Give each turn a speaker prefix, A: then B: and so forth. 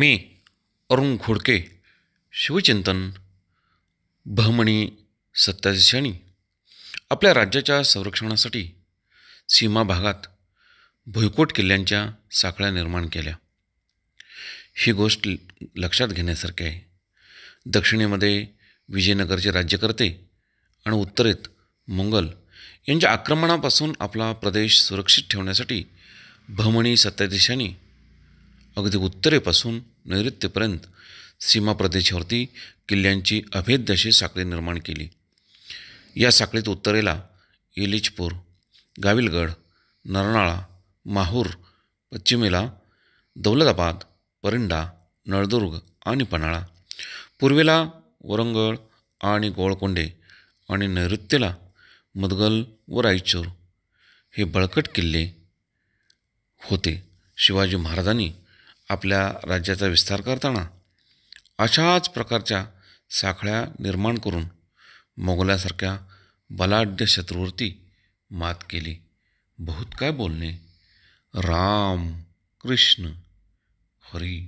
A: मी अरुण घोडके शिवचिंतन बहमणी सत्ताशणी आपल्या राज्याच्या संरक्षणासाठी सीमा भागात भुईकोट किल्ल्यांच्या साखळ्या निर्माण केल्या ही गोष्ट लक्षात घेण्यासारखी आहे दक्षिणेमध्ये विजयनगरचे राज्यकर्ते आणि उत्तरेत मुंगल यांच्या आक्रमणापासून आपला प्रदेश सुरक्षित ठेवण्यासाठी भमणी सत्ताधीशांनी अगदी उत्तरेपासून नैऋत्यपर्यंत सीमा प्रदेशावरती किल्ल्यांची अभेद्य अशी साखळी निर्माण केली या साखळीत उत्तरेला इलिचपूर गाविलगड नरनाळा माहूर पश्चिमेला दौलताबाद परिंडा नळदुर्ग आणि पन्हाळा पूर्वेला वरंगळ आणि गोळकोंडे आणि नैऋत्येला मुदगल व रायचूर हे बळकट किल्ले होते शिवाजी महाराजांनी आपल्या राज्याचा विस्तार करताना अशाच प्रकारच्या साखळ्या निर्माण करून मोगलासारख्या बलाढ्य शत्रूवरती मात केली बहुत काय बोलणे राम कृष्ण हरी